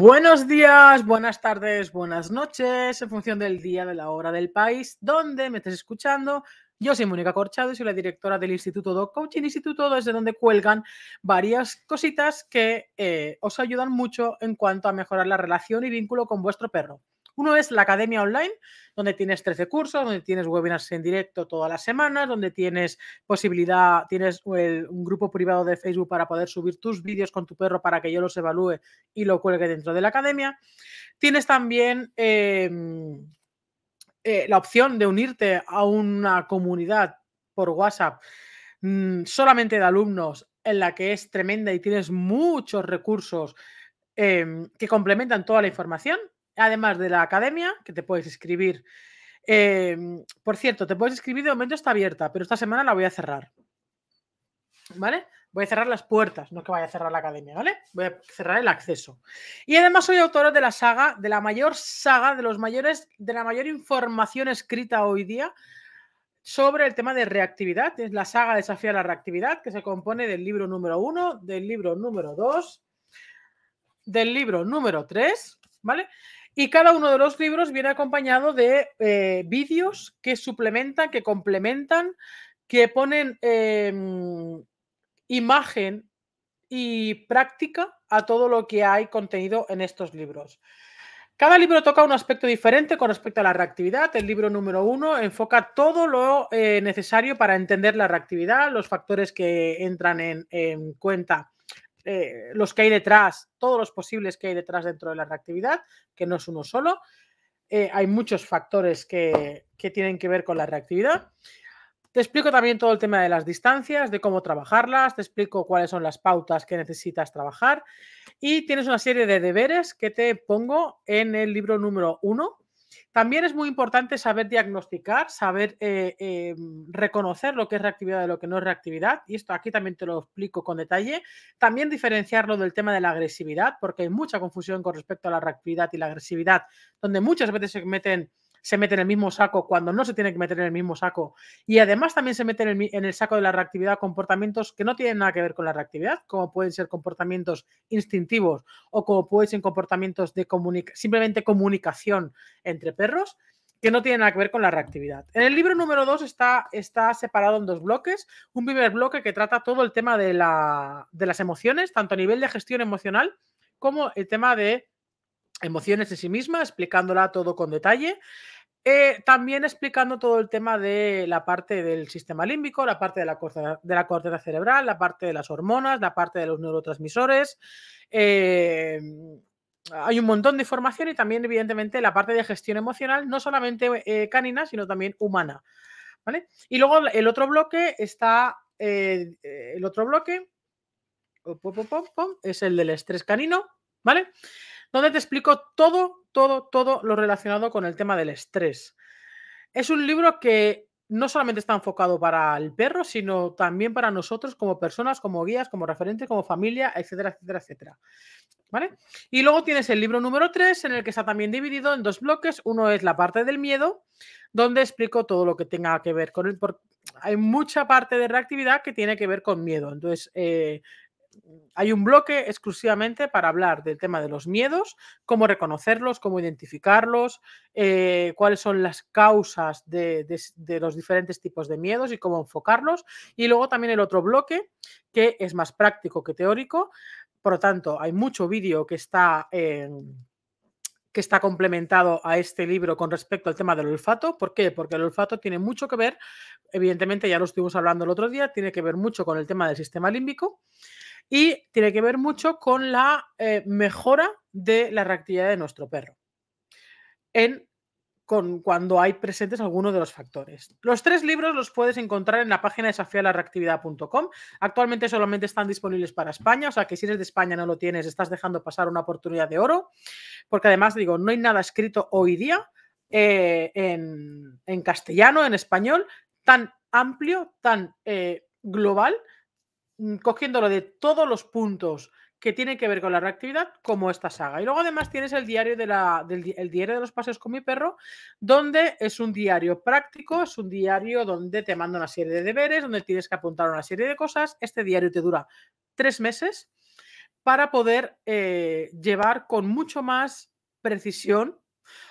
Buenos días, buenas tardes, buenas noches, en función del día, de la hora, del país, donde me estés escuchando. Yo soy Mónica Corchado y soy la directora del Instituto Dog Coaching Instituto, desde donde cuelgan varias cositas que eh, os ayudan mucho en cuanto a mejorar la relación y vínculo con vuestro perro. Uno es la Academia Online, donde tienes 13 cursos, donde tienes webinars en directo todas las semanas, donde tienes posibilidad, tienes un grupo privado de Facebook para poder subir tus vídeos con tu perro para que yo los evalúe y lo cuelgue dentro de la academia. Tienes también em, eh, la opción de unirte a una comunidad por WhatsApp mm, solamente de alumnos en la que es tremenda y tienes muchos recursos em, que complementan toda la información además de la academia, que te puedes escribir. Em, por cierto, te puedes escribir, de momento está abierta, pero esta semana la voy a cerrar. ¿Vale? Voy a cerrar las puertas, no que vaya a cerrar la academia, ¿vale? Voy a cerrar el acceso. Y además soy autora de la saga, de la mayor saga, de los mayores, de la mayor información escrita hoy día sobre el tema de reactividad. Es la saga Desafía la reactividad, que se compone del libro número uno, del libro número dos, del libro número 3, ¿vale? Y cada uno de los libros viene acompañado de eh, vídeos que suplementan, que complementan, que ponen em, imagen y práctica a todo lo que hay contenido en estos libros. Cada libro toca un aspecto diferente con respecto a la reactividad. El libro número uno enfoca todo lo eh, necesario para entender la reactividad, los factores que entran en cuenta eh, los que hay detrás, todos los posibles que hay detrás dentro de la reactividad, que no es uno solo. Eh, hay muchos factores que, que tienen que ver con la reactividad. Te explico también todo el tema de las distancias, de cómo trabajarlas, te explico cuáles son las pautas que necesitas trabajar y tienes una serie de deberes que te pongo en el libro número uno también es muy importante saber diagnosticar, saber eh, eh, reconocer lo que es reactividad y lo que no es reactividad, y esto aquí también te lo explico con detalle. También diferenciarlo del tema de la agresividad, porque hay mucha confusión con respecto a la reactividad y la agresividad, donde muchas veces se meten se mete en el mismo saco cuando no se tiene que meter en el mismo saco. Y además también se meten en el, saco de la reactividad comportamientos que no tienen nada que ver con la reactividad, como pueden ser comportamientos instintivos o como pueden ser comportamientos de simplemente comunicación entre perros que no tienen nada que ver con la reactividad. En el libro número 2 está, está, separado en dos bloques. Un primer bloque que trata todo el tema de, las emociones, tanto a nivel de gestión emocional como el tema de emociones en sí misma, explicándola todo con detalle. Eh, también explicando todo el tema de la parte del sistema límbico, la parte de la, corteza, cerebral, la parte de las hormonas, la parte de los neurotransmisores. Eh, hay un montón de información y también, evidentemente, la parte de gestión emocional, no solamente eh, canina, sino también humana. ¿vale? Y luego el otro bloque está. el otro bloque es el del estrés canino, ¿vale? donde te explico todo, todo, todo lo relacionado con el tema del estrés. Es un libro que no solamente está enfocado para el perro, sino también para nosotros como personas, como guías, como referentes, como familia, etcétera, etcétera, etcétera. ¿Vale? Y luego tienes el libro número 3, en el que está también dividido en dos bloques. Uno es la parte del miedo, donde explico todo lo que tenga que ver con el... Hay mucha parte de reactividad que tiene que ver con miedo. Entonces, eh, hay un bloque exclusivamente para hablar del tema de los miedos, cómo reconocerlos, cómo identificarlos, eh, cuáles son las causas de, los diferentes tipos de miedos y cómo enfocarlos. Y luego también el otro bloque, que es más práctico que teórico. Por lo tanto, hay mucho vídeo que está... que está complementado a este libro con respecto al tema del olfato. ¿Por qué? Porque el olfato tiene mucho que ver, evidentemente ya lo estuvimos hablando el otro día, tiene que ver mucho con el tema del sistema límbico y tiene que ver mucho con la eh, mejora de la reactividad de nuestro perro con, cuando hay presentes algunos de los factores. Los tres libros los puedes encontrar en la página desafialareactividad.com. Actualmente solamente están disponibles para España, o sea que si eres de España no lo tienes, estás dejando pasar una oportunidad de oro, porque además digo, no hay nada escrito hoy día. Eh, en, castellano, en español, tan amplio, tan eh, global Mm, cogiéndolo de todos los puntos que tienen que ver con la reactividad, como esta saga. Y luego además tienes el diario de, del, diario de los paseos con mi perro, donde es un diario práctico, es un diario donde te manda una serie de deberes, donde tienes que apuntar una serie de cosas. Este diario te dura tres meses para poder eh, llevar con mucho más precisión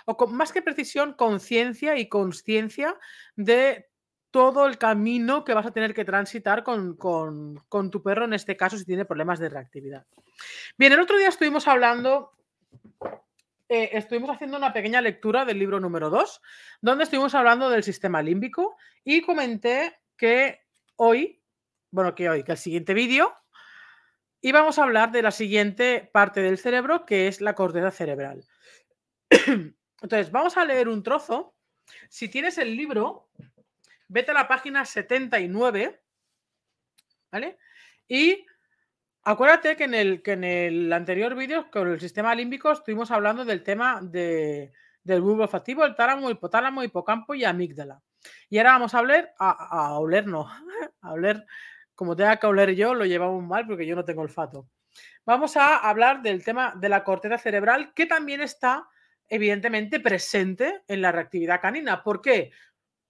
o con más que precisión, conciencia y conciencia de todo el camino que vas a tener que transitar con, tu perro, en este caso, si tiene problemas de reactividad. Bien, el otro día estuvimos hablando, eh, estuvimos haciendo una pequeña lectura del libro número 2, donde estuvimos hablando del sistema límbico y comenté que hoy, bueno, que hoy, que el siguiente vídeo, íbamos a hablar de la siguiente parte del cerebro, que es la corteza cerebral. Entonces, vamos a leer un trozo. Si tienes el libro, Vete a la página 79, ¿vale? Y acuérdate que en el, en el anterior vídeo con el sistema límbico estuvimos hablando del tema del bulbo olfativo, el tálamo, hipotálamo, hipocampo y amígdala. Y ahora vamos a hablar a, a oler no, a oler como tenga que oler yo, lo llevamos mal porque yo no tengo olfato. Vamos a hablar del tema de la corteza cerebral que también está evidentemente presente en la reactividad canina. ¿Por qué?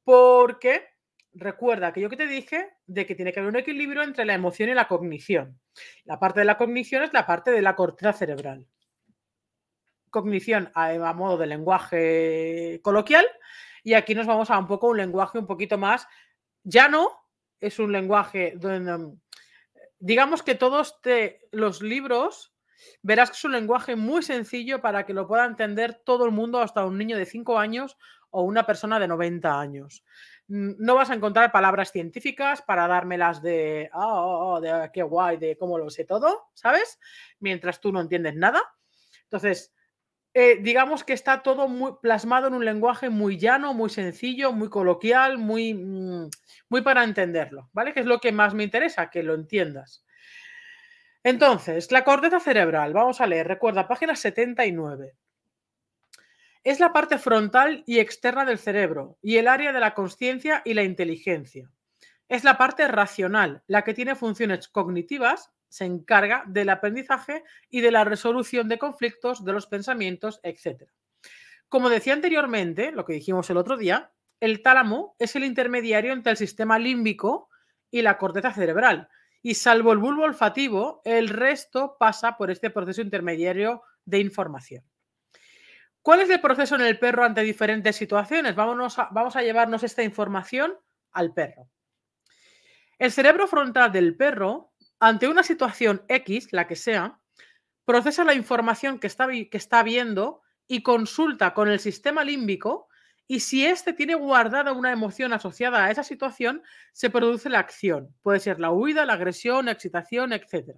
Porque recuerda aquello que te dije de que tiene que haber un equilibrio entre la emoción y la cognición. La parte de la cognición es la parte de la corteza cerebral. Cognición a, modo de lenguaje coloquial y aquí nos vamos a un poco un lenguaje un poquito más llano. Es un lenguaje donde, digamos que todos los libros verás que es un lenguaje muy sencillo para que lo pueda entender todo el mundo, hasta un niño de 5 años o una persona de 90 años no vas a encontrar palabras científicas para dármelas de, ah, ah, ah de ah, qué guay, de cómo lo sé todo, ¿sabes? Mientras tú no entiendes nada. Entonces, eh, digamos que está todo muy plasmado en un lenguaje muy llano, muy sencillo, muy coloquial, muy, mm, muy para entenderlo, ¿vale? Que es lo que más me interesa, que lo entiendas. Entonces, la corteza cerebral, vamos a leer, recuerda, página 79. Es la parte frontal y externa del cerebro y el área de la conciencia y la inteligencia. Es la parte racional, la que tiene funciones cognitivas, se encarga del aprendizaje y de la resolución de conflictos, de los pensamientos, etc. Como decía anteriormente, lo que dijimos el otro día, el tálamo es el intermediario entre el sistema límbico y la corteza cerebral, y salvo el bulbo olfativo, el resto pasa por este proceso intermediario de información. ¿Cuál es el proceso en el perro ante diferentes situaciones? vamos a llevarnos esta información al perro. El cerebro frontal del perro, ante una situación X, la que sea, procesa la información que está, que está viendo y consulta con el sistema límbico y si éste tiene guardada una emoción asociada a esa situación, se produce la acción. Puede ser la huida, la agresión, la excitación, etc.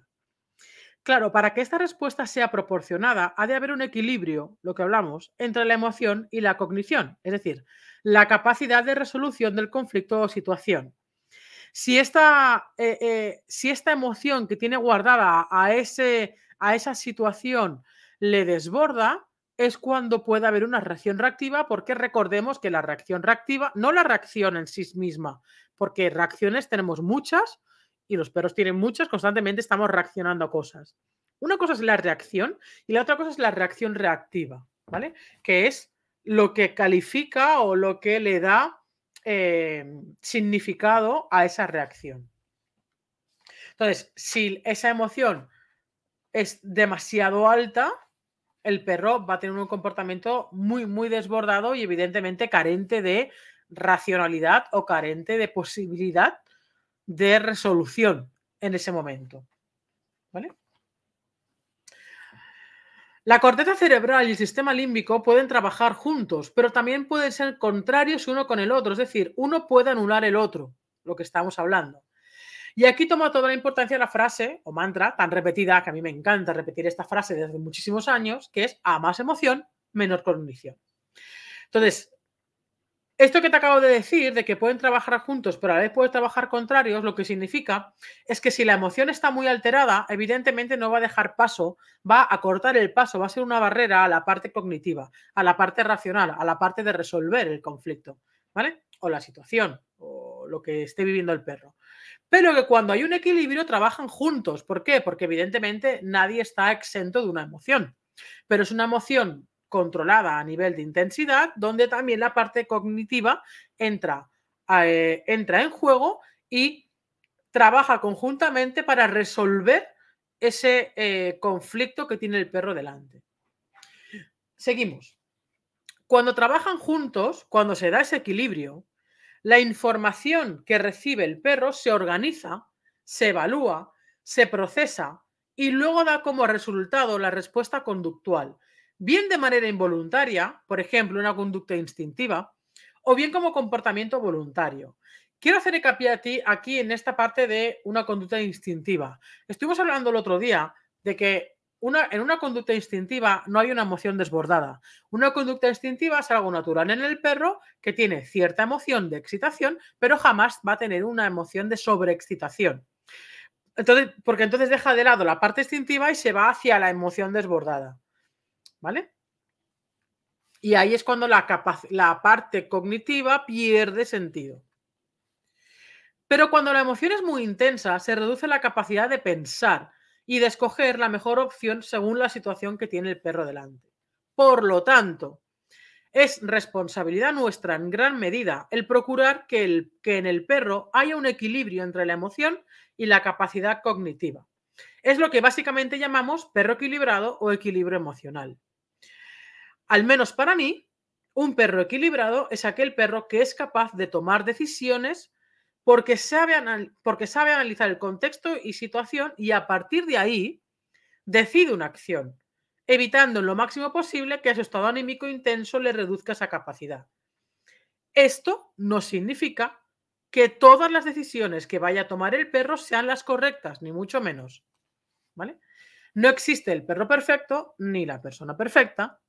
Claro, para que esta respuesta sea proporcionada, ha de haber un equilibrio, lo que hablamos, entre la emoción y la cognición, es decir, la capacidad de resolución del conflicto o situación. Si esta, eh, eh, si esta emoción que tiene guardada a, ese, a esa situación le desborda, es cuando puede haber una reacción reactiva, porque recordemos que la reacción reactiva, no la reacción en sí misma, porque reacciones tenemos muchas, y los perros tienen muchas, constantemente estamos reaccionando a cosas. Una cosa es la reacción y la otra cosa es la reacción reactiva, ¿vale? Que es lo que califica o lo que le da eh, significado a esa reacción. Entonces, si esa emoción es demasiado alta, el perro va a tener un comportamiento muy, muy desbordado y evidentemente carente de racionalidad o carente de posibilidad de resolución en ese momento. ¿Vale? La corteza cerebral y el sistema límbico pueden trabajar juntos, pero también pueden ser contrarios uno con el otro, es decir, uno puede anular el otro, lo que estamos hablando. Y aquí toma toda la importancia la frase o mantra tan repetida, que a mí me encanta repetir esta frase desde muchísimos años, que es a más emoción, menor cognición. Entonces, esto que te acabo de decir, de que pueden trabajar juntos, pero a la vez pueden trabajar contrarios, lo que significa es que si la emoción está muy alterada, evidentemente no va a dejar paso, va a cortar el paso, va a ser una barrera a la parte cognitiva, a la parte racional, a la parte de resolver el conflicto, ¿vale? O la situación, o lo que esté viviendo el perro. Pero que cuando hay un equilibrio trabajan juntos. ¿Por qué? Porque evidentemente nadie está exento de una emoción. Pero es una emoción controlada a nivel de intensidad, donde también la parte cognitiva entra, eh, entra en juego y trabaja conjuntamente para resolver ese eh, conflicto que tiene el perro delante. Seguimos. Cuando trabajan juntos, cuando se da ese equilibrio, la información que recibe el perro se organiza, se evalúa, se procesa y luego da como resultado la respuesta conductual, bien de manera involuntaria, por ejemplo, una conducta instintiva, o bien como comportamiento voluntario. Quiero hacer hincapié a ti aquí en esta parte de una conducta instintiva. Estuvimos hablando el otro día de que una, en una conducta instintiva no hay una emoción desbordada. Una conducta instintiva es algo natural en el perro que tiene cierta emoción de excitación, pero jamás va a tener una emoción de sobreexcitación. Entonces, porque entonces deja de lado la parte instintiva y se va hacia la emoción desbordada. ¿vale? Y ahí es cuando la, parte cognitiva pierde sentido. Pero cuando la emoción es muy intensa, se reduce la capacidad de pensar y de escoger la mejor opción según la situación que tiene el perro delante. Por lo tanto, es responsabilidad nuestra en gran medida el procurar que, que, en el perro haya un equilibrio entre la emoción y la capacidad cognitiva. Es lo que básicamente llamamos perro equilibrado o equilibrio emocional. Al menos para mí, un perro equilibrado es aquel perro que es capaz de tomar decisiones porque sabe, analizar el contexto y situación y a partir de ahí decide una acción, evitando lo máximo posible que a su estado anímico intenso le reduzca esa capacidad. Esto no significa que todas las decisiones que vaya a tomar el perro sean las correctas, ni mucho menos. ¿Vale? No existe el perro perfecto ni la persona perfecta,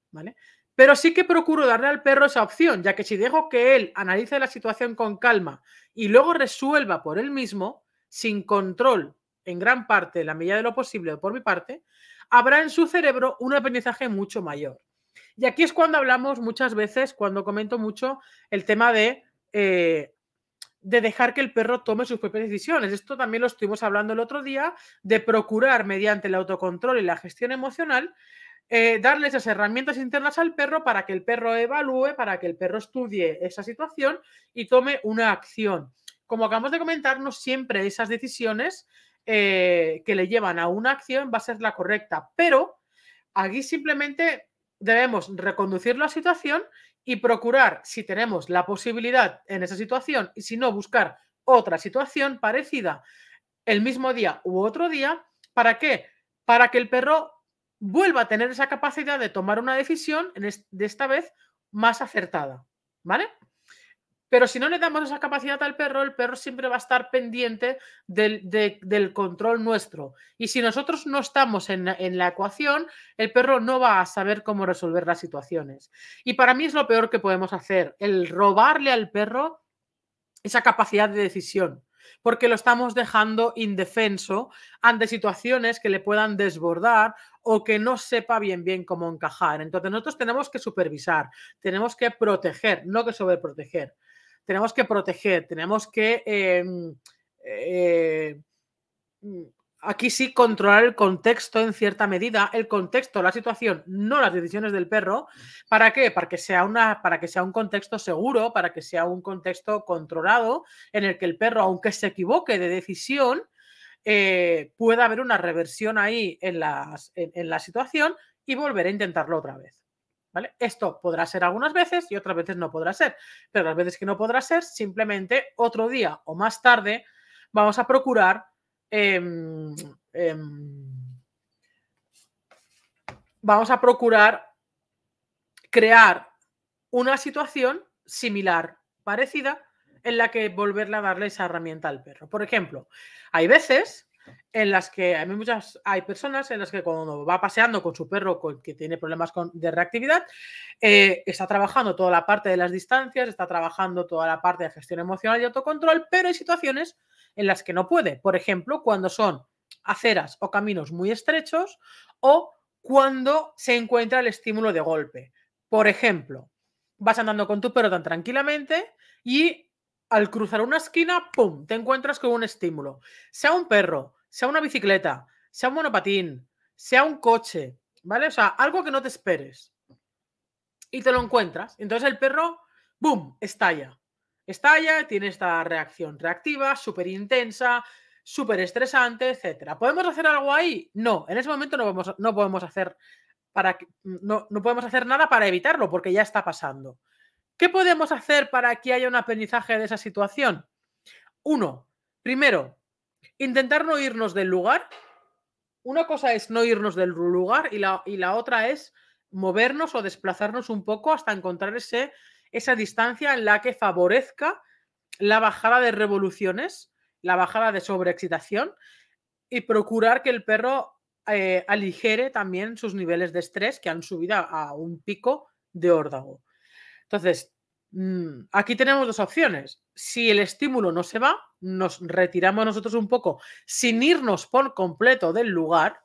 pero sí que procuro darle al perro esa opción, ya que si dejo que él analice la situación con calma y luego resuelva por él mismo, sin control en gran parte, la medida de lo posible por mi parte, habrá en su cerebro un aprendizaje mucho mayor. Y aquí es cuando hablamos muchas veces, cuando comento mucho el tema de, eh, de dejar que el perro tome sus propias decisiones. Esto también lo estuvimos hablando el otro día, de procurar mediante el autocontrol y la gestión emocional eh, darle esas herramientas internas al perro para que el perro evalúe, para que el perro estudie esa situación y tome una acción. Como acabamos de comentar, no siempre esas decisiones eh, que le llevan a una acción va a ser la correcta, pero aquí simplemente debemos reconducir la situación y procurar, si tenemos la posibilidad en esa situación y si no, buscar otra situación parecida el mismo día u otro día, ¿para qué? Para que el perro vuelva a tener esa capacidad de tomar una decisión, de esta vez más acertada, ¿vale? Pero si no le damos esa capacidad al perro, el perro siempre va a estar pendiente del, control nuestro. Y si nosotros no estamos en, en, la ecuación, el perro no va a saber cómo resolver las situaciones. Y para mí es lo peor que podemos hacer, el robarle al perro esa capacidad de decisión, porque lo estamos dejando indefenso ante situaciones que le puedan desbordar o que no sepa bien bien cómo encajar. Entonces nosotros tenemos que supervisar, tenemos que proteger, no que sobreproteger. Tenemos que proteger, tenemos que... Em, eh, mm, aquí sí controlar el contexto en cierta medida, el contexto, la situación, no las decisiones del perro. ¿Para qué? Para que sea una, para que sea un contexto seguro, para que sea un contexto controlado, en el que el perro, aunque se equivoque de decisión, Puede eh, pueda haber una reversión ahí en, la situación y volver a intentarlo otra vez. ¿Vale? Esto podrá ser algunas veces y otras veces no podrá ser, pero las veces que no podrá ser, simplemente otro día o más tarde vamos a procurar em, em, vamos a procurar crear una situación similar, parecida, en la que volverle a darle esa herramienta al perro. Por ejemplo, hay veces en las que hay muchas hay personas en las que cuando va paseando con su perro con, que tiene problemas de reactividad eh, está trabajando toda la parte de las distancias está trabajando toda la parte de gestión emocional y autocontrol pero hay situaciones en las que no puede por ejemplo cuando son aceras o caminos muy estrechos o cuando se encuentra el estímulo de golpe por ejemplo vas andando con tu perro tan tranquilamente y al cruzar una esquina, ¡pum!, te encuentras con un estímulo. Sea un perro, sea una bicicleta, sea un monopatín, sea un coche, ¿vale? O sea, algo que no te esperes. Y te lo encuentras. Entonces el perro, ¡boom!, estalla. Estalla, tiene esta reacción reactiva, súper intensa, súper estresante, etcétera. ¿Podemos hacer algo ahí? No, en ese momento no, no podemos hacer para que, no, no podemos hacer nada para evitarlo porque ya está pasando. ¿Qué podemos hacer para que haya un aprendizaje de esa situación? Uno, primero, intentar no irnos del lugar. Una cosa es no irnos del lugar y la, y la otra es movernos o desplazarnos un poco hasta encontrar ese, esa distancia en la que favorezca la bajada de revoluciones, la bajada de sobreexcitación y procurar que el perro eh, aligere también sus niveles de estrés que han subido a un pico de órdago. Entonces, Mm, aquí tenemos dos opciones. Si el estímulo no se va, nos retiramos nosotros un poco sin irnos por completo del lugar,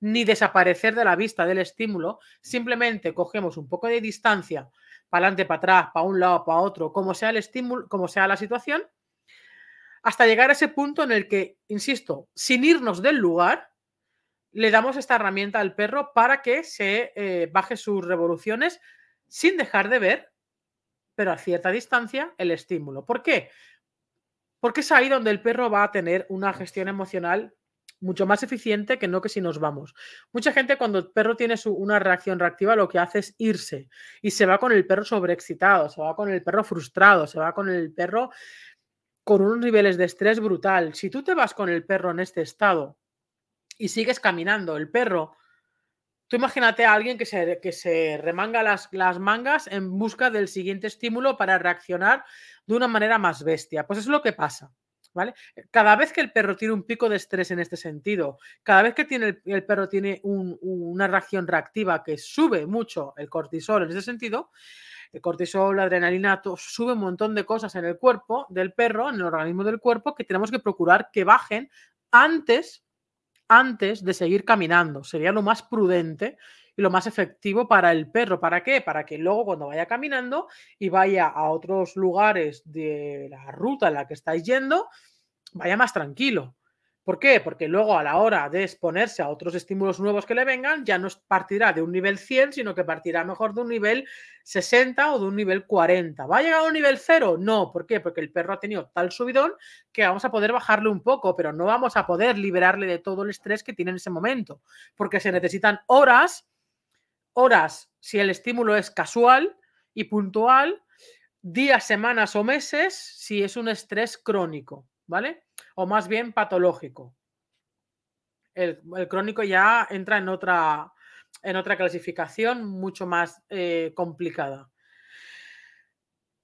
ni desaparecer de la vista del estímulo, simplemente cogemos un poco de distancia para adelante, para atrás, para un lado, para otro, como sea el estímulo, como sea la situación, hasta llegar a ese punto en el que, insisto, sin irnos del lugar, le damos esta herramienta al perro para que se eh, baje sus revoluciones sin dejar de ver pero a cierta distancia el estímulo. ¿Por qué? Porque es ahí donde el perro va a tener una gestión emocional mucho más eficiente que no que si nos vamos. Mucha gente cuando el perro tiene una reacción reactiva lo que hace es irse y se va con el perro sobreexcitado, se va con el perro frustrado, se va con el perro con unos niveles de estrés brutal. Si tú te vas con el perro en este estado y sigues caminando, el perro Tú imagínate a alguien que se, que se remanga las, las, mangas en busca del siguiente estímulo para reaccionar de una manera más bestia. Pues es lo que pasa. ¿Vale? Cada vez que el perro tiene un pico de estrés en este sentido, cada vez que tiene el, perro tiene una reacción reactiva que sube mucho el cortisol en este sentido, el cortisol, la adrenalina, sube un montón de cosas en el cuerpo del perro, en el organismo del cuerpo, que tenemos que procurar que bajen antes antes de seguir caminando. Sería lo más prudente y lo más efectivo para el perro. ¿Para qué? Para que luego cuando vaya caminando y vaya a otros lugares de la ruta en la que estáis yendo, vaya más tranquilo. ¿Por qué? Porque luego a la hora de exponerse a otros estímulos nuevos que le vengan, ya no partirá de un nivel 100, sino que partirá mejor de un nivel 60 o de un nivel 40. ¿Va a llegar a un nivel 0? No. ¿Por qué? Porque el perro ha tenido tal subidón que vamos a poder bajarle un poco, pero no vamos a poder liberarle de todo el estrés que tiene en ese momento, porque se necesitan horas, horas si el estímulo es casual y puntual, días, semanas o meses si es un estrés crónico, ¿vale? o más bien patológico. El, crónico ya entra en otra, en otra clasificación mucho más eh, complicada.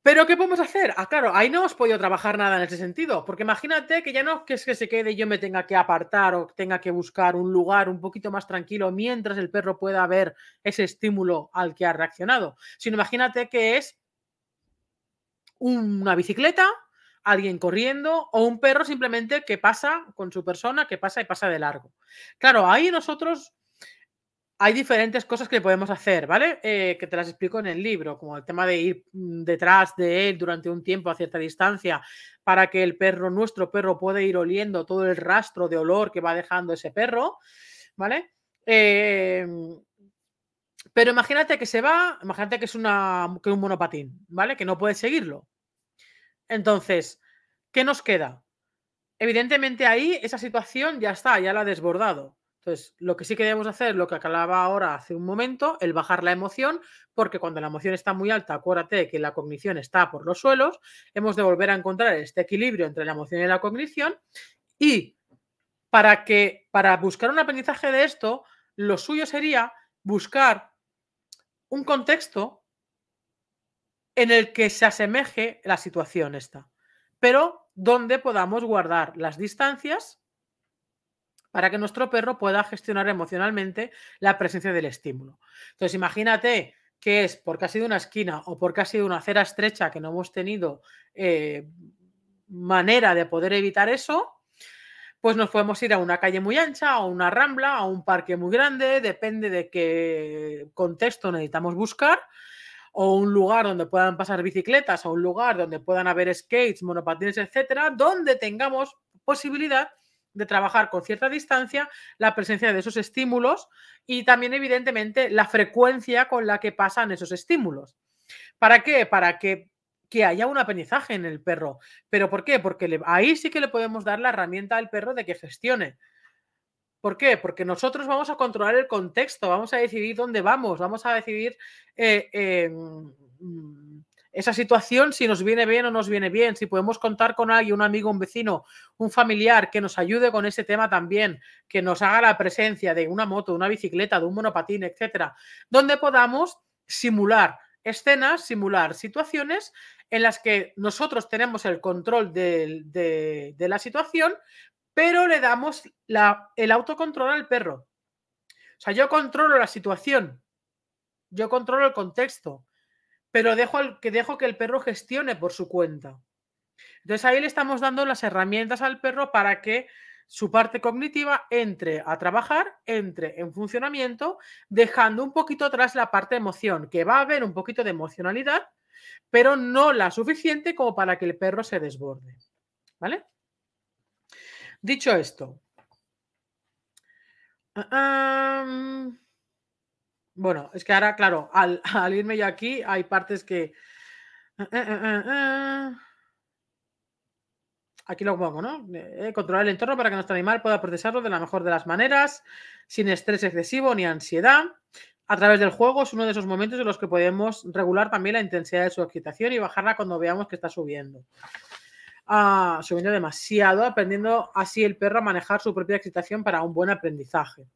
Pero ¿qué podemos hacer? Ah, claro, ahí no hemos podido trabajar nada en ese sentido, porque imagínate que ya no es que se quede y yo me tenga que apartar o tenga que buscar un lugar un poquito más tranquilo mientras el perro pueda ver ese estímulo al que ha reaccionado, sino imagínate que es una bicicleta alguien corriendo o un perro simplemente que pasa con su persona, que pasa y pasa de largo. Claro, ahí nosotros hay diferentes cosas que podemos hacer, ¿vale? Eh, que te las explico en el libro, como el tema de ir mm, detrás de él durante un tiempo a cierta distancia para que el perro, nuestro perro, pueda ir oliendo todo el rastro de olor que va dejando ese perro, ¿vale? Eh, pero imagínate que se va, imagínate que es una, un monopatín, ¿vale? Que no puedes seguirlo. Entonces, ¿qué nos queda? Evidentemente ahí esa situación ya está, ya la ha desbordado. Entonces, lo que sí queremos hacer, lo que acababa ahora hace un momento, el bajar la emoción, porque cuando la emoción está muy alta, acuérdate que la cognición está por los suelos, hemos de volver a encontrar este equilibrio entre la emoción y la cognición y para que para buscar un aprendizaje de esto, lo suyo sería buscar un contexto en el que se asemeje la situación esta, pero donde podamos guardar las distancias para que nuestro perro pueda gestionar emocionalmente la presencia del estímulo. Entonces, imagínate que es porque ha sido una esquina o porque ha sido una acera estrecha que no hemos tenido eh, manera de poder evitar eso, pues nos podemos ir a una calle muy ancha, a una rambla, a un parque muy grande, depende de qué contexto necesitamos buscar o un lugar donde puedan pasar bicicletas o un lugar donde puedan haber skates, monopatines, etcétera, donde tengamos posibilidad de trabajar con cierta distancia la presencia de esos estímulos y también, evidentemente, la frecuencia con la que pasan esos estímulos. ¿Para qué? Para que, haya un aprendizaje en el perro. ¿Pero por qué? Porque ahí sí que le podemos dar la herramienta al perro de que gestione. ¿Por qué? Porque nosotros vamos a controlar el contexto, vamos a decidir dónde vamos, vamos a decidir eh, eh, mm, esa situación, si nos viene bien o nos viene bien, si podemos contar con alguien, un amigo, un vecino, un familiar que nos ayude con ese tema también, que nos haga la presencia de una moto, de una bicicleta, de un monopatín, etcétera, donde podamos simular escenas, simular situaciones en las que nosotros tenemos el control de la situación, pero le damos el autocontrol al perro. O sea, yo controlo la situación, yo controlo el contexto, pero dejo, que, dejo que el perro gestione por su cuenta. Entonces ahí le estamos dando las herramientas al perro para que su parte cognitiva entre a trabajar, entre en funcionamiento, dejando un poquito atrás la parte de emoción, que va a haber un poquito de emocionalidad, pero no la suficiente como para que el perro se desborde. ¿Vale? Dicho esto, ah, mm, bueno, es que ahora, claro, al, irme yo aquí hay partes que... Ah, ah, aquí lo pongo, ¿no? Eh, controlar el entorno para que nuestro animal pueda procesarlo de la mejor de las maneras, sin estrés excesivo ni ansiedad. A través del juego es uno de esos momentos en los que podemos regular también la intensidad de su excitación y bajarla cuando veamos que está subiendo a, ah, subiendo demasiado, aprendiendo así el perro a manejar su propia excitación para un buen aprendizaje.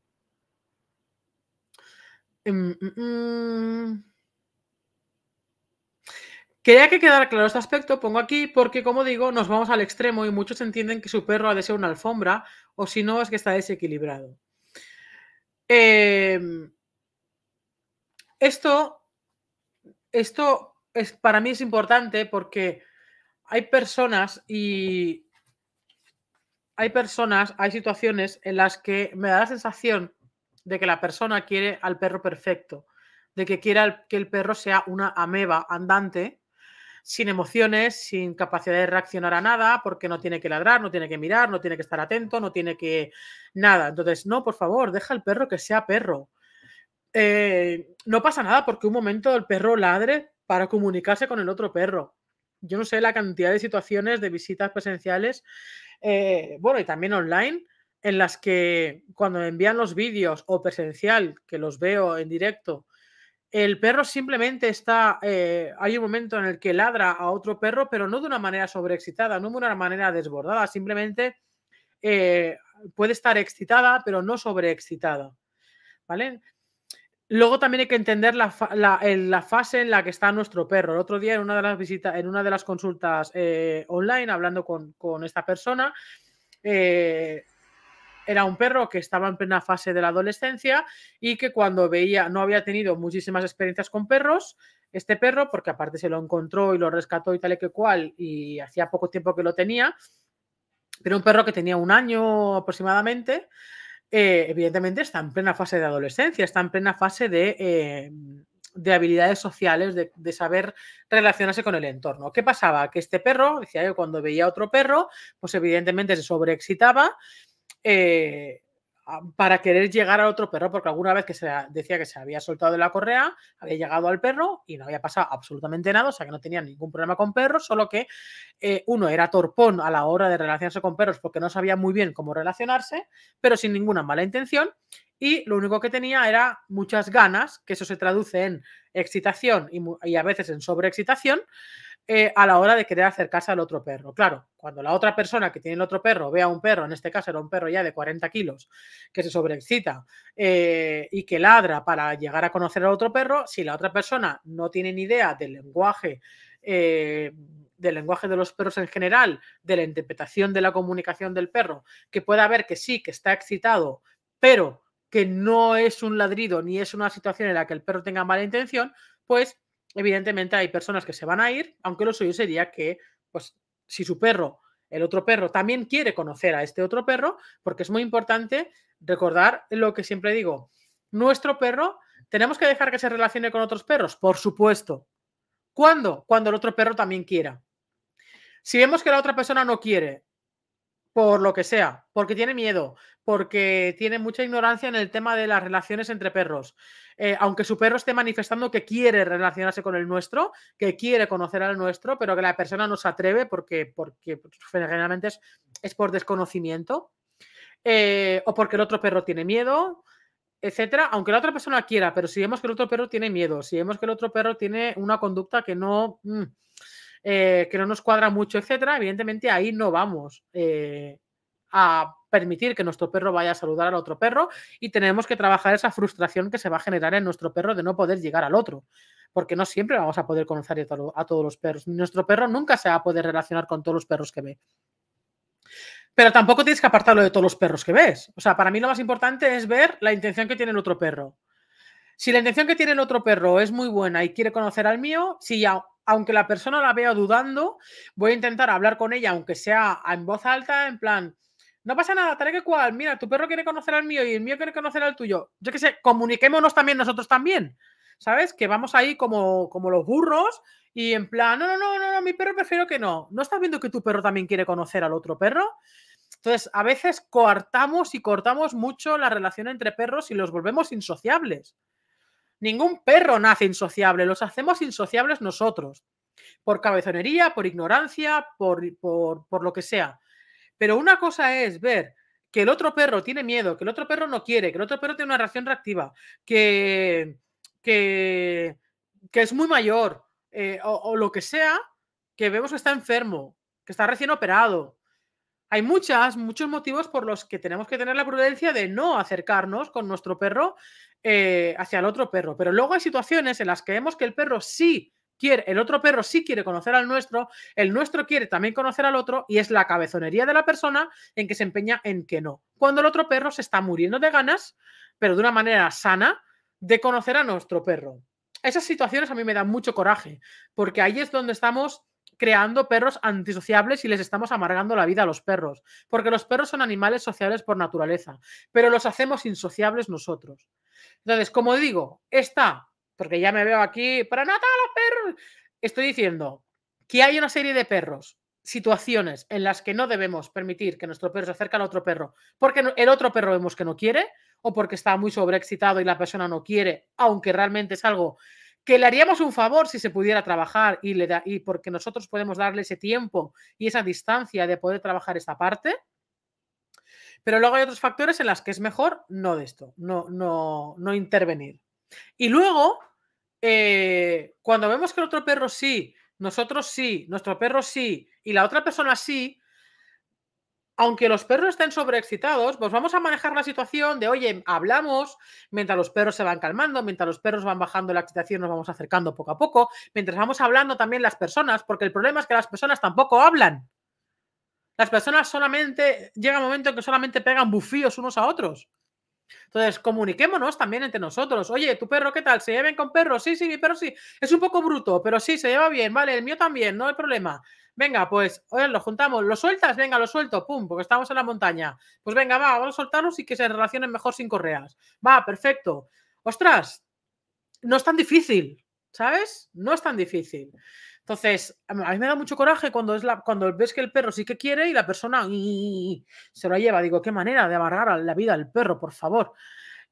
Mm, mm, mm. Quería que quedara claro este aspecto, pongo aquí, porque como digo, nos vamos al extremo y muchos entienden que su perro ha de ser una alfombra o si no es que está desequilibrado. Em, esto, esto es, para mí es importante porque hay personas y hay personas, hay situaciones en las que me da la sensación de que la persona quiere al perro perfecto, de que quiera que el perro sea una ameba andante, sin emociones, sin capacidad de reaccionar a nada, porque no tiene que ladrar, no tiene que mirar, no tiene que estar atento, no tiene que nada. Entonces, no, por favor, deja al perro que sea perro. Eh, no pasa nada porque un momento el perro ladre para comunicarse con el otro perro yo no sé la cantidad de situaciones de visitas presenciales, eh, bueno, y también online, en las que cuando me envían los vídeos o presencial, que los veo en directo, el perro simplemente está, eh, hay un momento en el que ladra a otro perro, pero no de una manera sobreexcitada, no de una manera desbordada, simplemente eh, puede estar excitada, pero no sobreexcitada. ¿Vale? Luego también hay que entender la, fase en la que está nuestro perro. El otro día en una de las visitas, en una de las consultas eh, online, hablando con, esta persona, eh, era un perro que estaba en plena fase de la adolescencia y que cuando veía, no había tenido muchísimas experiencias con perros, este perro, porque aparte se lo encontró y lo rescató y tal y que cual, y hacía poco tiempo que lo tenía, pero un perro que tenía un año aproximadamente. Eh, evidentemente está en plena fase de adolescencia, está en plena fase de, em, habilidades sociales, de, saber relacionarse con el entorno. ¿Qué pasaba? Que este perro, decía yo, cuando veía otro perro, pues evidentemente se sobreexcitaba. Eh, Ah, para querer llegar a otro perro, porque alguna vez que se decía que se había soltado de la correa, había llegado al perro y no había pasado absolutamente nada, o sea que no tenía ningún problema con perros, solo que eh, uno era torpón a la hora de relacionarse con perros porque no sabía muy bien cómo relacionarse, pero sin ninguna mala intención, y lo único que tenía era muchas ganas, que eso se traduce en excitación y, y a veces en sobreexcitación, eh, a la hora de querer acercarse al otro perro. Claro, cuando la otra persona que tiene el otro perro ve a un perro, en este caso era un perro ya de 40 kilos, que se sobreexcita eh, y que ladra para llegar a conocer al otro perro, si la otra persona no tiene ni idea del lenguaje, eh, del lenguaje de los perros en general, de la interpretación de la comunicación del perro, que pueda ver que sí, que está excitado, pero que no es un ladrido ni es una situación en la que el perro tenga mala intención, pues evidentemente hay personas que se van a ir, aunque lo suyo sería que, pues, si su perro, el otro perro, también quiere conocer a este otro perro, porque es muy importante recordar lo que siempre digo, nuestro perro, ¿tenemos que dejar que se relacione con otros perros? Por supuesto. ¿Cuándo? Cuando el otro perro también quiera. Si vemos que la otra persona no quiere, por lo que sea, porque tiene miedo, porque tiene mucha ignorancia en el tema de las relaciones entre perros. Eh, aunque su perro esté manifestando que quiere relacionarse con el nuestro, que quiere conocer al nuestro, pero que la persona no se atreve porque, porque pues, generalmente es, por desconocimiento eh, o porque el otro perro tiene miedo, etcétera. Aunque la otra persona quiera, pero si vemos que el otro perro tiene miedo, si vemos que el otro perro tiene una conducta que no, mm, eh, que no nos cuadra mucho, etcétera, evidentemente ahí no vamos a permitir que nuestro perro vaya a saludar al otro perro y tenemos que trabajar esa frustración que se va a generar en nuestro perro de no poder llegar al otro, porque no siempre vamos a poder conocer a todos los perros. Nuestro perro nunca se va a poder relacionar con todos los perros que ve. Pero tampoco tienes que apartarlo de todos los perros que ves. O sea, para mí lo más importante es ver la intención que tiene el otro perro. Si la intención que tiene el otro perro es muy buena y quiere conocer al mío, si ya, aunque la persona la vea dudando, voy a intentar hablar con ella, aunque sea en voz alta, en plan, no pasa nada, tal que cual. Mira, tu perro quiere conocer al mío y el mío quiere conocer al tuyo. Yo qué sé, comuniquémonos también nosotros también. ¿Sabes? Que vamos ahí como, como los burros y en plan, no, no, no, no, mi perro prefiero que no. ¿No estás viendo que tu perro también quiere conocer al otro perro? Entonces, a veces coartamos y cortamos mucho la relación entre perros y los volvemos insociables. Ningún perro nace insociable, los hacemos insociables nosotros, por cabezonería, por ignorancia, por, por, por lo que sea. Pero una cosa es ver que el otro perro tiene miedo, que el otro perro no quiere, que el otro perro tiene una reacción reactiva, que, que, es muy mayor eh, o, lo que sea, que vemos que está enfermo, que está recién operado, hay muchas, muchos motivos por los que tenemos que tener la prudencia de no acercarnos con nuestro perro eh, hacia el otro perro. Pero luego hay situaciones en las que vemos que el perro sí el otro perro sí quiere conocer al nuestro, el nuestro quiere también conocer al otro y es la cabezonería de la persona en que se empeña en que no. Cuando el otro perro se está muriendo de ganas, pero de una manera sana, de conocer a nuestro perro. Esas situaciones a mí me dan mucho coraje, porque ahí es donde estamos creando perros antisociables y les estamos amargando la vida a los perros, porque los perros son animales sociales por naturaleza, pero los hacemos insociables nosotros. Entonces, como digo, está, porque ya me veo aquí, para nada estoy diciendo que hay una serie de perros, situaciones en las que no debemos permitir que nuestro perro se acerque al otro perro, porque el otro perro vemos que no quiere, o porque está muy sobreexcitado y la persona no quiere, aunque realmente es algo que le haríamos un favor si se pudiera trabajar y, le y porque nosotros podemos darle ese tiempo y esa distancia de poder trabajar esta parte. Pero luego hay otros factores en las que es mejor no de esto, no, no, no intervenir. Y luego eh, cuando vemos que el otro perro sí, nosotros sí, nuestro perro sí y la otra persona sí, aunque los perros estén sobreexcitados, pues vamos a manejar la situación de, oye, hablamos, mientras los perros se van calmando, mientras los perros van bajando la excitación, nos vamos acercando poco a poco, mientras vamos hablando también las personas, porque el problema es que las personas tampoco hablan. Las personas solamente, llega un momento en que solamente pegan bufíos unos a otros. Entonces, comuniquémonos también entre nosotros. Oye, ¿tu perro qué tal? ¿Se lleven con perros? Sí, sí, mi perro sí. Es un poco bruto, pero sí, se lleva bien. Vale, el mío también, no hay problema. Venga, pues, oye, lo juntamos. ¿Lo sueltas? Venga, lo suelto. Pum, porque estamos en la montaña. Pues venga, va, vamos a soltarlos y que se relacionen mejor sin correas. Va, perfecto. Ostras, no es tan difícil, ¿sabes? No es tan difícil. Entonces, a mí me da mucho coraje cuando, ves que el perro sí que quiere y la persona se lo lleva. Digo, qué manera de amargar la vida al perro, por favor.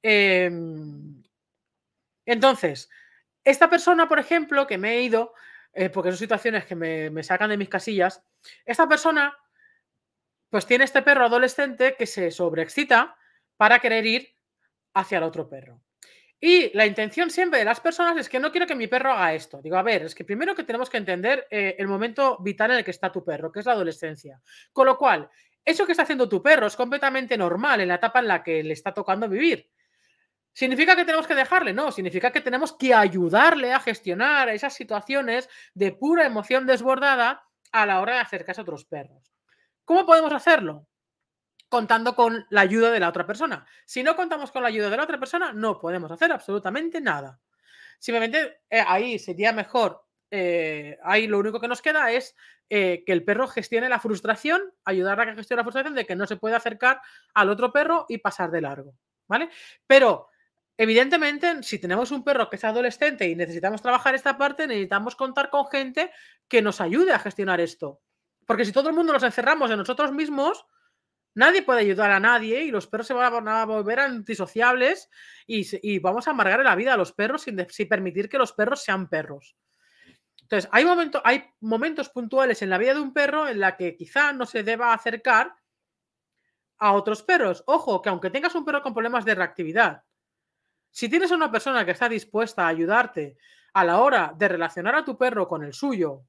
Em, entonces, esta persona, por ejemplo, que me he ido, eh, porque son situaciones que me, me sacan de mis casillas, esta persona, pues tiene este perro adolescente que se sobreexcita para querer ir hacia el otro perro. Y la intención siempre de las personas es que no quiero que mi perro haga esto. Digo, a ver, es que primero que tenemos que entender eh, el momento vital en el que está tu perro, que es la adolescencia. Con lo cual, eso que está haciendo tu perro es completamente normal en la etapa en la que le está tocando vivir. ¿Significa que tenemos que dejarle? No, significa que tenemos que ayudarle a gestionar esas situaciones de pura emoción desbordada a la hora de acercarse a otros perros. ¿Cómo podemos hacerlo? contando con la ayuda de la otra persona. Si no contamos con la ayuda de la otra persona, no podemos hacer absolutamente nada. Simplemente eh, ahí sería mejor, eh, ahí lo único que nos queda es eh, que el perro gestione la frustración, ayudar a que gestione la frustración de que no se puede acercar al otro perro y pasar de largo, ¿vale? Pero evidentemente, si tenemos un perro que es adolescente y necesitamos trabajar esta parte, necesitamos contar con gente que nos ayude a gestionar esto. Porque si todo el mundo nos encerramos en nosotros mismos, Nadie puede ayudar a nadie y los perros se van a volver antisociables y, vamos a amargar la vida a los perros sin, permitir que los perros sean perros. Entonces, hay, hay momentos puntuales en la vida de un perro en la que quizá no se deba acercar a otros perros. Ojo, que aunque tengas un perro con problemas de reactividad, si tienes a una persona que está dispuesta a ayudarte a la hora de relacionar a tu perro con el suyo,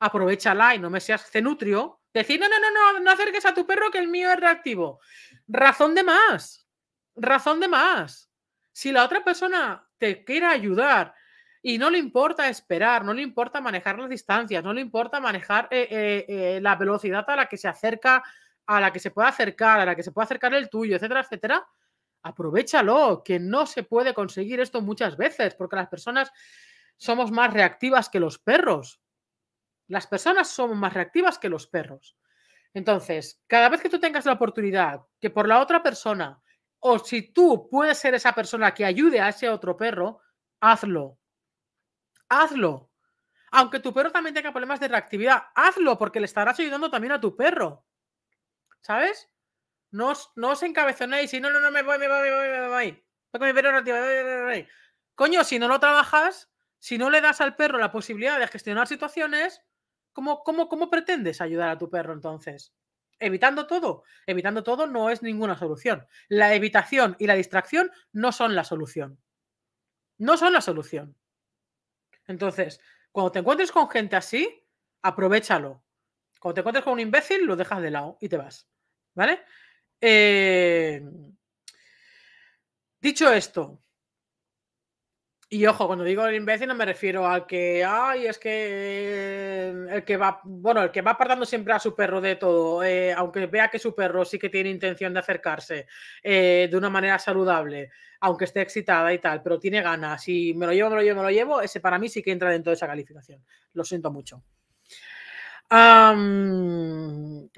aprovechala y no me seas cenutrio Decir, no, no, no, no, no acerques a tu perro que el mío es reactivo. Razón de más. Razón de más. Si la otra persona te quiere ayudar y no le importa esperar, no le importa manejar las distancias, no le importa manejar eh, eh, eh, la velocidad a la que se acerca, a la que se puede acercar, a la que se puede acercar el tuyo, etcétera, etcétera, aprovechalo, que no se puede conseguir esto muchas veces, porque las personas somos más reactivas que los perros. Las personas son más reactivas que los perros. Entonces, cada vez que tú tengas la oportunidad que por la otra persona, o si tú puedes ser esa persona que ayude a ese otro perro, hazlo. Hazlo. Aunque tu perro también tenga problemas de reactividad, hazlo porque le estarás ayudando también a tu perro. ¿Sabes? No os, no encabezonéis y no, no, no, me voy, me voy, me voy, me voy. mi perro Coño, si no lo trabajas, si no le das al perro la posibilidad de gestionar situaciones, ¿Cómo, pretendes ayudar a tu perro entonces? Evitando todo. Evitando todo no es ninguna solución. La evitación y la distracción no son la solución. No son la solución. Entonces, cuando te encuentres con gente así, aprovechalo. Cuando te encuentres con un imbécil, lo dejas de lado y te vas. ¿Vale? Eh, dicho esto, y ojo, cuando digo el imbécil no me refiero al que, ay, es que eh, el que va, bueno, el que va apartando siempre a su perro de todo, eh, aunque vea que su perro sí que tiene intención de acercarse eh, de una manera saludable, aunque esté excitada y tal, pero tiene ganas y me lo llevo, me lo llevo, me lo llevo, ese para mí sí que entra dentro de esa calificación. Lo siento mucho.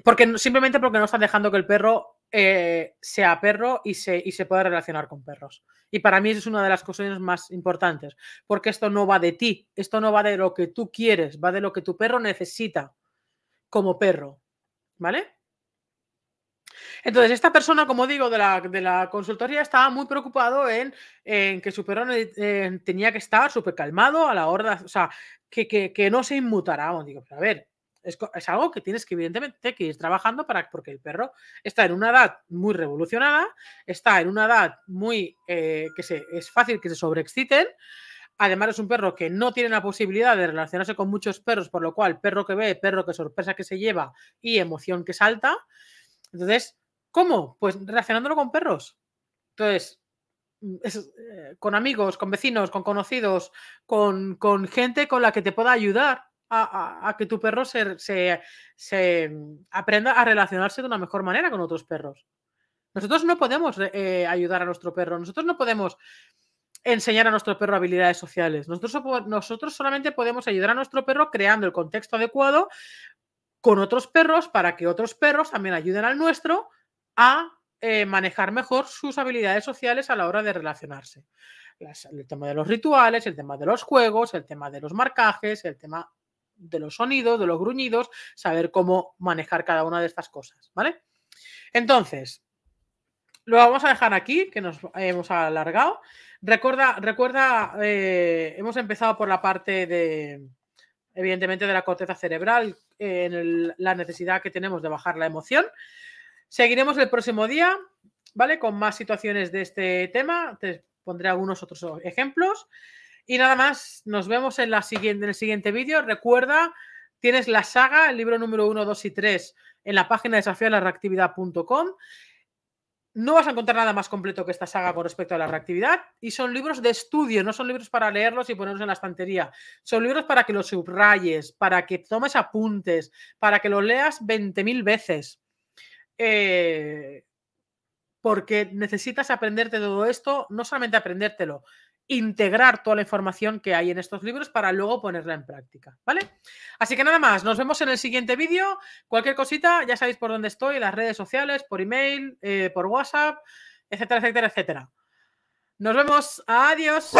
porque simplemente porque no están dejando que el perro eh, sea perro y se, se pueda relacionar con perros. Y para mí eso es una de las cosas más importantes, porque esto no va de ti, esto no va de lo que tú quieres, va de lo que tu perro necesita como perro. ¿Vale? Entonces, esta persona, como digo, de la, consultoría estaba muy preocupado en, que su perro eh, tenía que estar súper calmado a la hora, o sea, que, que, no se inmutará. Digo, a ver, es, algo que tienes que evidentemente que ir trabajando para, porque el perro está en una edad muy revolucionada, está en una edad muy eh, que es fácil que se sobreexciten. Además es un perro que no tiene la posibilidad de relacionarse con muchos perros, por lo cual perro que ve, perro que sorpresa que se lleva y emoción que salta. Entonces, ¿cómo? Pues relacionándolo con perros. Entonces, mm, eh, con amigos, con vecinos, con conocidos, con, con gente con la que te pueda ayudar a, que tu perro se, mm, aprenda a relacionarse de una mejor manera con otros perros. Nosotros no podemos eh, ayudar a nuestro perro, nosotros no podemos enseñar a nuestro perro habilidades sociales. Nosotros, nosotros solamente podemos ayudar a nuestro perro creando el contexto adecuado con otros perros para que otros perros también ayuden al nuestro a eh, manejar mejor sus habilidades sociales a la hora de relacionarse. el tema de los rituales, el tema de los juegos, el tema de los marcajes, el tema de los sonidos, de los gruñidos, saber cómo manejar cada una de estas cosas, ¿vale? Entonces, lo vamos a dejar aquí, que nos hemos alargado. Recuerda, recuerda eh, hemos empezado por la parte de, evidentemente, de la corteza cerebral, en la necesidad que tenemos de bajar la emoción. Seguiremos el próximo día, ¿vale? Con más situaciones de este tema. Te pondré algunos otros ejemplos. Y nada más, nos vemos en, la siguiente, en el siguiente vídeo. Recuerda, tienes la saga, el libro número 1, 2 y 3 en la página de reactividad.com. No vas a encontrar nada más completo que esta saga con respecto a la reactividad y son libros de estudio, no son libros para leerlos y ponerlos en la estantería. Son libros para que los subrayes, para que tomes apuntes, para que los leas 20.000 veces. Eh, porque necesitas aprenderte todo esto, no solamente aprendértelo, integrar toda la información que hay en estos libros para luego ponerla en práctica, ¿vale? Así que nada más, nos vemos en el siguiente vídeo. Cualquier cosita, ya sabéis por dónde estoy, las redes sociales, por email, eh, por WhatsApp, etcétera, etcétera, etcétera. Nos vemos, adiós.